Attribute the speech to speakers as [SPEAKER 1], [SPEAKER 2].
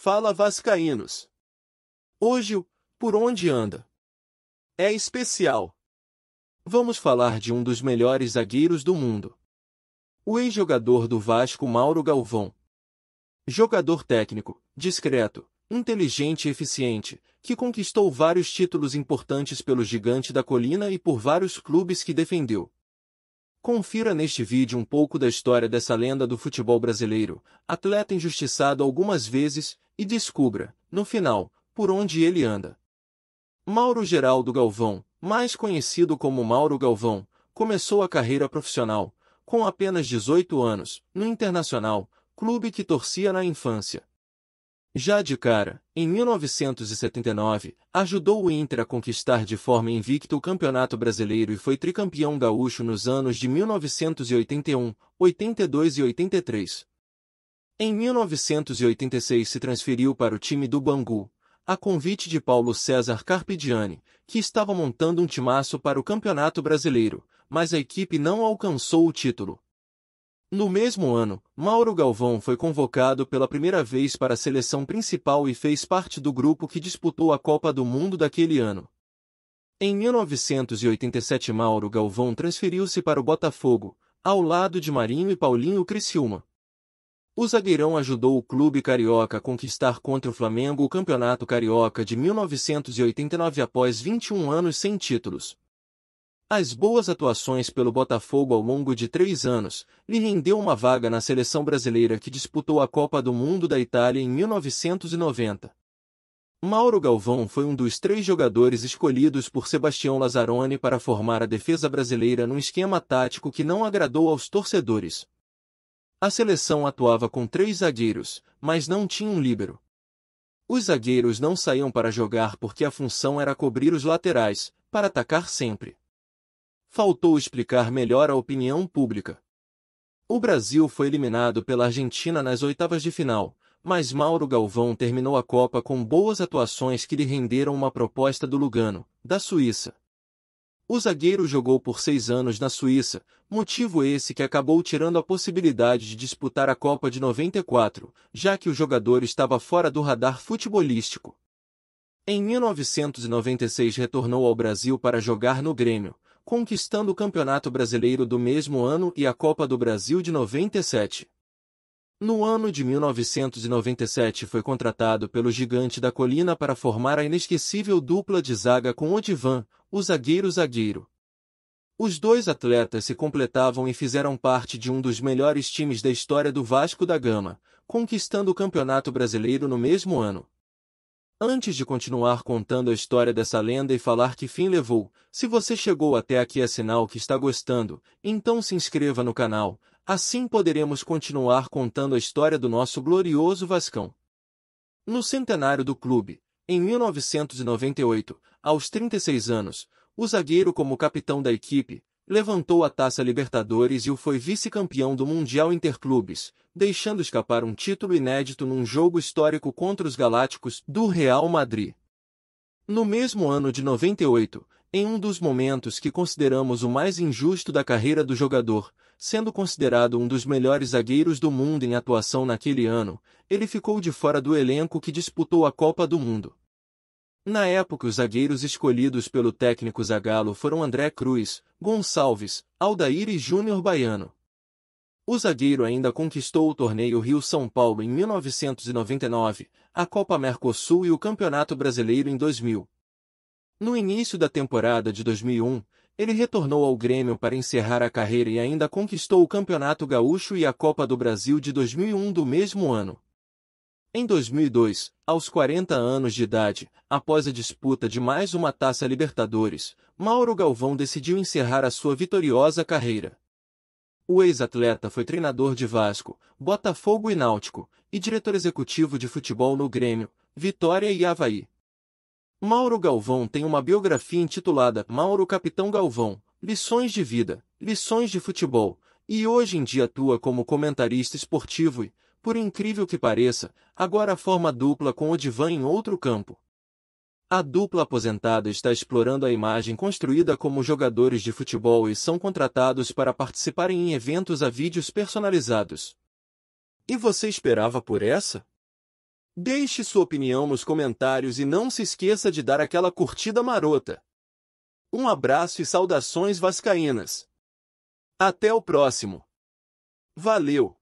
[SPEAKER 1] Fala Vascaínos. Hoje, por onde anda? É especial. Vamos falar de um dos melhores zagueiros do mundo. O ex-jogador do Vasco Mauro Galvão. Jogador técnico, discreto, inteligente e eficiente, que conquistou vários títulos importantes pelo Gigante da Colina e por vários clubes que defendeu. Confira neste vídeo um pouco da história dessa lenda do futebol brasileiro, atleta injustiçado algumas vezes, e descubra, no final, por onde ele anda. Mauro Geraldo Galvão, mais conhecido como Mauro Galvão, começou a carreira profissional, com apenas 18 anos, no Internacional, clube que torcia na infância. Já de cara, em 1979, ajudou o Inter a conquistar de forma invicta o Campeonato Brasileiro e foi tricampeão gaúcho nos anos de 1981, 82 e 83, em 1986 se transferiu para o time do Bangu, a convite de Paulo César Carpigiani, que estava montando um timaço para o Campeonato Brasileiro, mas a equipe não alcançou o título. No mesmo ano, Mauro Galvão foi convocado pela primeira vez para a seleção principal e fez parte do grupo que disputou a Copa do Mundo daquele ano. Em 1987 Mauro Galvão transferiu-se para o Botafogo, ao lado de Marinho e Paulinho Criciúma. O zagueirão ajudou o clube carioca a conquistar contra o Flamengo o Campeonato Carioca de 1989 após 21 anos sem títulos. As boas atuações pelo Botafogo ao longo de três anos lhe rendeu uma vaga na seleção brasileira que disputou a Copa do Mundo da Itália em 1990. Mauro Galvão foi um dos três jogadores escolhidos por Sebastião Lazzaroni para formar a defesa brasileira num esquema tático que não agradou aos torcedores. A seleção atuava com três zagueiros, mas não tinha um líbero. Os zagueiros não saíam para jogar porque a função era cobrir os laterais, para atacar sempre. Faltou explicar melhor a opinião pública. O Brasil foi eliminado pela Argentina nas oitavas de final, mas Mauro Galvão terminou a Copa com boas atuações que lhe renderam uma proposta do Lugano, da Suíça. O zagueiro jogou por seis anos na Suíça, motivo esse que acabou tirando a possibilidade de disputar a Copa de 94, já que o jogador estava fora do radar futebolístico. Em 1996 retornou ao Brasil para jogar no Grêmio, conquistando o Campeonato Brasileiro do mesmo ano e a Copa do Brasil de 97. No ano de 1997 foi contratado pelo Gigante da Colina para formar a inesquecível dupla de zaga com Odivan, o zagueiro-zagueiro. Os dois atletas se completavam e fizeram parte de um dos melhores times da história do Vasco da Gama, conquistando o Campeonato Brasileiro no mesmo ano. Antes de continuar contando a história dessa lenda e falar que fim levou, se você chegou até aqui é sinal que está gostando, então se inscreva no canal, Assim poderemos continuar contando a história do nosso glorioso Vascão. No centenário do clube, em 1998, aos 36 anos, o zagueiro como capitão da equipe, levantou a Taça Libertadores e o foi vice-campeão do Mundial Interclubes, deixando escapar um título inédito num jogo histórico contra os Galácticos do Real Madrid. No mesmo ano de 98, em um dos momentos que consideramos o mais injusto da carreira do jogador, sendo considerado um dos melhores zagueiros do mundo em atuação naquele ano, ele ficou de fora do elenco que disputou a Copa do Mundo. Na época, os zagueiros escolhidos pelo técnico Zagallo foram André Cruz, Gonçalves, Aldair e Júnior Baiano. O zagueiro ainda conquistou o torneio Rio-São Paulo em 1999, a Copa Mercosul e o Campeonato Brasileiro em 2000. No início da temporada de 2001, ele retornou ao Grêmio para encerrar a carreira e ainda conquistou o Campeonato Gaúcho e a Copa do Brasil de 2001 do mesmo ano. Em 2002, aos 40 anos de idade, após a disputa de mais uma Taça Libertadores, Mauro Galvão decidiu encerrar a sua vitoriosa carreira. O ex-atleta foi treinador de Vasco, Botafogo e Náutico, e diretor executivo de futebol no Grêmio, Vitória e Havaí. Mauro Galvão tem uma biografia intitulada Mauro Capitão Galvão, Lições de Vida, Lições de Futebol, e hoje em dia atua como comentarista esportivo e, por incrível que pareça, agora forma dupla com o Divan em outro campo. A dupla aposentada está explorando a imagem construída como jogadores de futebol e são contratados para participarem em eventos a vídeos personalizados. E você esperava por essa? Deixe sua opinião nos comentários e não se esqueça de dar aquela curtida marota. Um abraço e saudações vascaínas. Até o próximo. Valeu!